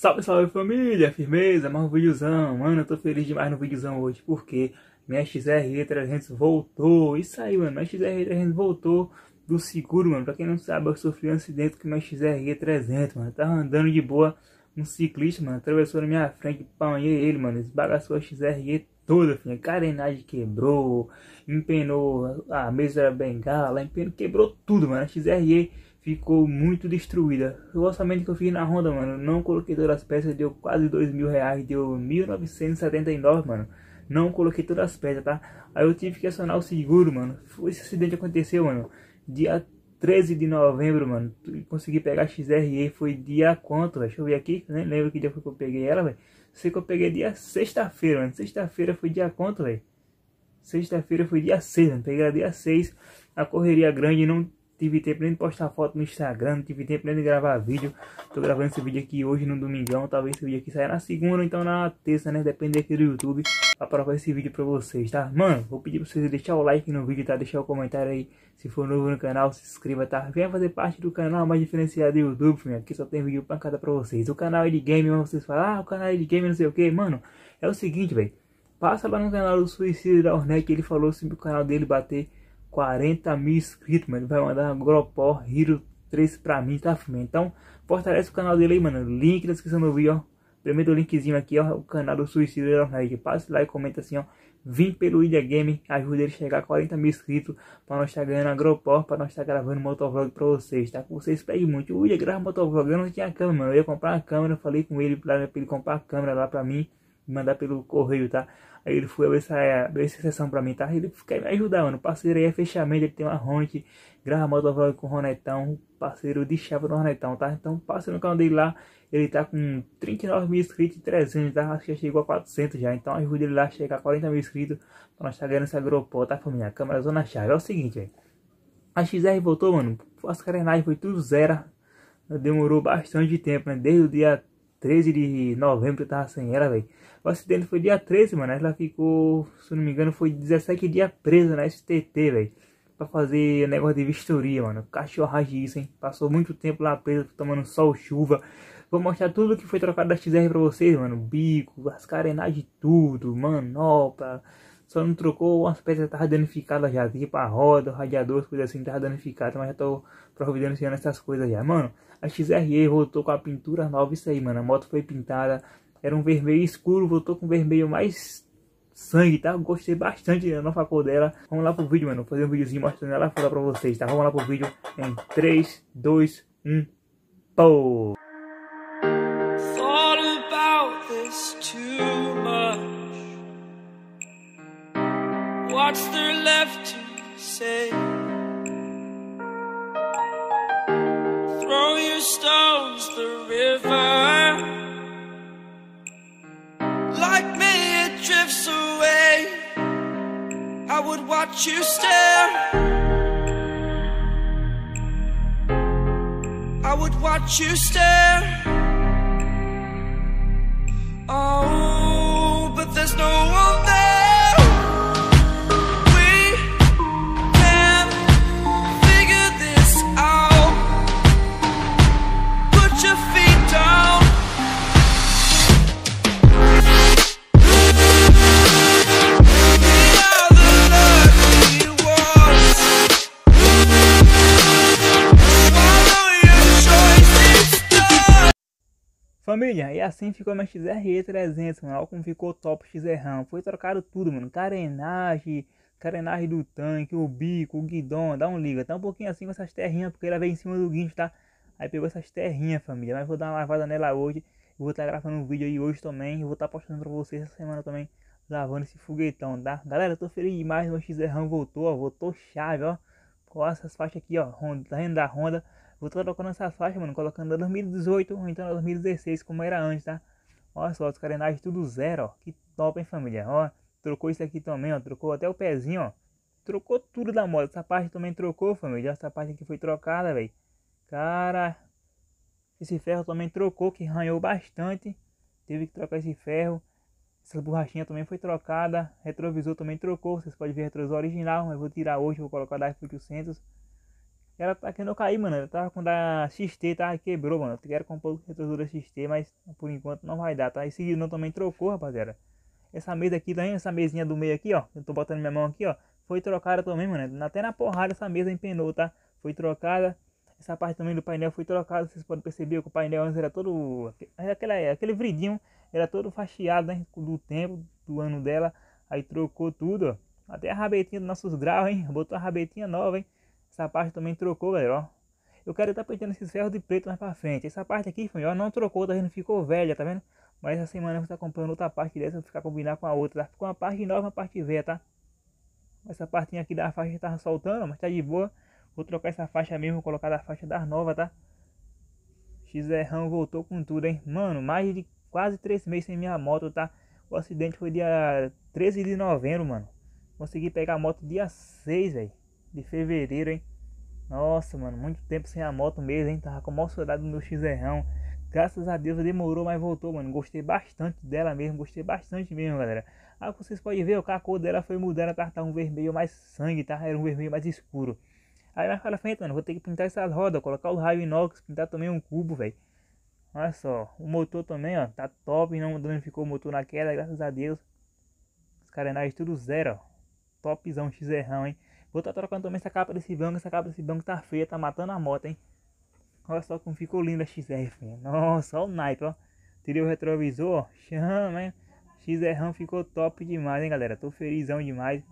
Salve, salve família, firmeza, mais um videozão, mano, eu tô feliz demais no videozão hoje, porque minha XRE 300 voltou, isso aí, mano, minha XRE 300 voltou do seguro, mano, pra quem não sabe, eu sofri um acidente com minha XRE 300 mano, eu tava andando de boa, um ciclista, mano, atravessou na minha frente, panhei ele, mano, esbagaçou a XRE toda, filho, a carenagem quebrou, empenou a mesa da bengala, empenou, quebrou tudo, mano, a XRE ficou muito destruída. O orçamento que eu fiz na Honda, mano, não coloquei todas as peças, deu quase dois mil reais, deu 1.979, mano. Não coloquei todas as peças, tá? Aí eu tive que acionar o seguro, mano. Foi Esse acidente aconteceu, mano, dia 13 de novembro, mano. Consegui pegar a XRE, foi dia quanto, véio? Deixa eu ver aqui, nem lembro que dia foi que eu peguei ela, velho. Sei que eu peguei dia sexta-feira, mano. Sexta-feira foi dia quanto, velho? Sexta-feira foi dia 6, mano. Peguei dia 6. A correria grande não tive tempo nem de postar foto no Instagram, não tive tempo nem de gravar vídeo. Tô gravando esse vídeo aqui hoje no domingão, talvez esse vídeo aqui saia na segunda ou então na terça, né? Depende aqui do YouTube pra provar esse vídeo pra vocês, tá? Mano, vou pedir pra vocês deixar o like no vídeo, tá? Deixar o comentário aí se for novo no canal, se inscreva, tá? Venha fazer parte do canal mais diferenciado do YouTube, Aqui só tem vídeo pancada pra vocês. O canal é de game, vocês falam, ah, o canal é de game, não sei o que. Mano, é o seguinte, velho. Passa lá no canal do Suicídio da Ornet, ele falou sobre o canal dele bater 40 mil inscritos, mano. Vai mandar Gropó Hero 3 pra mim, tá, filho? Então, fortalece o canal dele aí, mano. Link na descrição do vídeo, ó. Primeiro linkzinho aqui, ó. O canal do Suicida Nerd. Passe lá e comenta assim, ó. Vim pelo Ilha Game, ajuda ele a chegar a 40 mil inscritos para nós estar tá ganhando agropor, para nós estar tá gravando motovlog para vocês, tá? Que vocês pedem muito. O Ilha grava motovlog, eu não tinha câmera, mano. Eu ia comprar a câmera, falei com ele para ele comprar a câmera lá para mim mandar pelo correio, tá? Aí ele foi, essa, essa sessão pra mim, tá? Ele quer me ajudar, mano. parceiro aí é fechamento, ele tem uma Honk, grava motovlog com o Ronetão, parceiro de chave do Ronetão, tá? Então passa no canal dele lá, ele tá com 39 mil inscritos e 300, tá? Acho que já chegou a 400 já, então ajuda ele lá a chegar a 40 mil inscritos pra nós tá ganhando essa agropó, tá família? Câmera zona chave, é o seguinte, velho. A XR voltou, mano, as carenagens foi tudo zero, demorou bastante tempo, né? Desde o dia 13 de novembro eu tava sem ela, velho. O acidente foi dia 13, mano. Ela ficou, se não me engano, foi 17 dias presa na STT, velho. Pra fazer negócio de vistoria, mano. Cachorragem isso, hein. Passou muito tempo lá presa, tomando sol, chuva. Vou mostrar tudo que foi trocado da XR pra vocês, mano. Bico, as carenagens, tudo, manopla. Só não trocou umas peças que estavam danificadas já, tipo a roda, o radiador, coisas assim, tava danificada, mas já tô providenciando essas coisas já. Mano, a XRE voltou com a pintura nova, isso aí, mano. A moto foi pintada, era um vermelho escuro, voltou com um vermelho mais sangue, tá? gostei bastante da nova cor dela. Vamos lá pro vídeo, mano. fazer um videozinho mostrando ela fora pra vocês, tá? Vamos lá pro vídeo em 3, 2, 1, pô! What's there left to say? Throw your stones the river. Like me, it drifts away. I would watch you stare. I would watch you stare Oh, but there's no one there Família, e assim ficou minha XRE300, mano. Olha como ficou top o Foi trocado tudo, mano. Carenagem, carenagem do tanque, o bico, o guidão. Dá um liga. Tá um pouquinho assim com essas terrinhas, porque ela veio em cima do guincho, tá? Aí pegou essas terrinhas, família. Mas vou dar uma lavada nela hoje. Eu vou estar tá gravando um vídeo aí hoje também. Eu vou estar tá postando pra vocês essa semana também. Lavando esse foguetão, tá? Galera, eu tô feliz demais. Meu XRão voltou, ó. Voltou chave, ó. Com essas faixas aqui, ó. Honda, tá vendo da Honda? Vou estar colocando essas faixas, mano, colocando a 2018 ou então a 2016, como era antes, tá? Olha só, os carenagens tudo zero, ó. Que top, hein, família? Ó, trocou isso aqui também, ó. Trocou até o pezinho, ó. Trocou tudo da moto. Essa parte também trocou, família. Essa parte aqui foi trocada, velho. Cara, esse ferro também trocou, que ranhou bastante. Teve que trocar esse ferro. Essa borrachinha também foi trocada. Retrovisor também trocou. Vocês podem ver retrovisor original. mas vou tirar hoje, vou colocar da F800. Ela tá querendo cair, mano. Ela tava com da XT, tá? Quebrou, mano. Eu quero comprar o retorno XT, mas por enquanto não vai dar, tá? Esse não também trocou, rapaziada. Essa mesa aqui, também tá Essa mesinha do meio aqui, ó. Eu tô botando minha mão aqui, ó. Foi trocada também, mano. Até na porrada essa mesa empenou, tá? Foi trocada. Essa parte também do painel foi trocada. Vocês podem perceber que o painel antes era todo... Aquele, aquele vridinho era todo fachiado né? Do tempo, do ano dela. Aí trocou tudo, ó. Até a rabetinha dos nossos graus, hein? Botou a rabetinha nova, hein? Essa parte também trocou, galera, ó. Eu quero estar tá esses ferros de preto mais pra frente. Essa parte aqui, foi ó, não trocou, tá vendo? Ficou velha, tá vendo? Mas essa semana eu vou estar tá comprando outra parte dessa, vou ficar combinar com a outra, tá? Ficou uma parte nova, uma parte velha, tá? Essa partinha aqui da faixa tava tá soltando, mas tá de boa. Vou trocar essa faixa mesmo, colocar da faixa das novas, tá? Xerrão voltou com tudo, hein? Mano, mais de quase três meses sem minha moto, tá? O acidente foi dia 13 de novembro, mano. Consegui pegar a moto dia 6, velho de fevereiro, hein? Nossa, mano, muito tempo sem a moto mesmo, hein? Tava com o maior saudade do meu xerrão. Graças a Deus demorou, mas voltou, mano. Gostei bastante dela mesmo, gostei bastante mesmo, galera. ah vocês podem ver, a cor dela foi mudando tá? Tá um vermelho mais sangue, tá? Era um vermelho mais escuro. Aí mais pra frente, mano, vou ter que pintar essas rodas, colocar o raio inox, pintar também um cubo, velho. Olha só, o motor também, ó, tá top, não danificou o motor na queda, graças a Deus. Os carenagens tudo zero, ó. Topzão xerrão, hein? Vou estar tá trocando também essa capa desse banco. Essa capa desse banco tá feia, tá matando a moto, hein? Olha só como ficou linda a XR, filho. Nossa, olha o naipe, ó. Tirei o retrovisor, ó. Chama, hein? XR RAM ficou top demais, hein, galera? Tô felizão demais.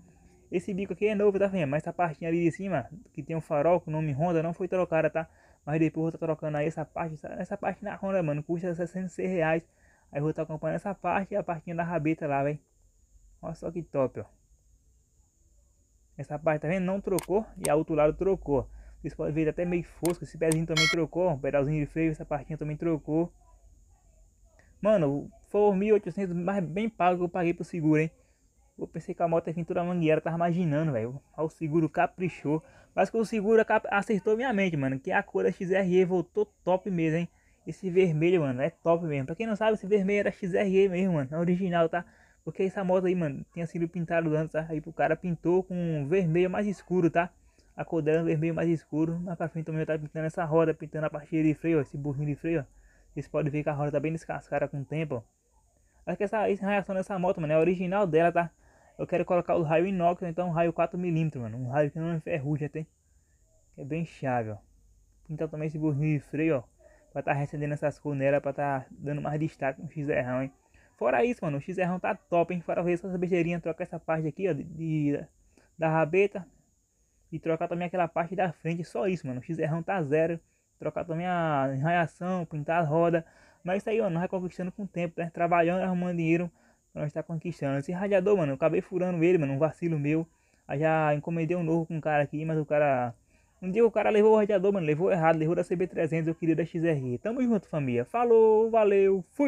Esse bico aqui é novo, tá, filho? Mas essa partinha ali de cima, que tem um farol com o nome Honda, não foi trocada, tá? Mas depois vou estar tá trocando aí essa parte. Essa, essa parte na Honda, mano, custa 66 reais. Aí vou estar tá acompanhando essa parte e a partinha da rabeta lá, velho. Olha só que top, ó. Essa parte também tá não trocou e a outro lado trocou. Vocês podem ver tá até meio fosco. Esse pezinho também trocou. Um pedalzinho de freio, essa partinha também trocou. Mano, foi 1.800, mas bem pago que eu paguei pro seguro, hein? Eu pensei que a moto é pintura mangueira, tava imaginando, velho. O seguro caprichou. Mas que o seguro acertou minha mente, mano. Que a cor da XRE voltou top mesmo, hein? Esse vermelho, mano, é top mesmo. Pra quem não sabe, esse vermelho era XRE mesmo, mano. É original, tá? Porque essa moto aí, mano, tinha sido pintada antes, tá? Aí o cara pintou com vermelho mais escuro, tá? A cor dela é vermelho mais escuro. Mas pra frente também eu tava pintando essa roda, pintando a parte de freio, ó, esse burrinho de freio, ó. Vocês podem ver que a roda tá bem descascada com o tempo, ó. Acho que essa, essa reação dessa moto, mano, é a original dela, tá? Eu quero colocar o raio inox, então um raio 4mm, mano. Um raio que não enferruja, é tem. Que é bem chave, ó. Pintar também esse burrinho de freio, ó. Pra tá recebendo essas cor nela, pra tá dando mais destaque no um hein. Fora isso, mano, o XR tá top, hein? Fora fazer essa besteirinha, trocar essa parte aqui, ó, de, de, da rabeta. E trocar também aquela parte da frente, só isso, mano. O XR tá zero. Trocar também a enraiação, pintar a roda, Mas isso aí, ó, nós vai conquistando com o tempo, né? Trabalhando, arrumando dinheiro, nós tá conquistando. Esse radiador, mano, eu acabei furando ele, mano, um vacilo meu. Aí já encomendei um novo com um cara aqui, mas o cara... Um dia o cara levou o radiador, mano, levou errado, levou da CB300, eu queria da XR. Tamo junto, família. Falou, valeu, fui!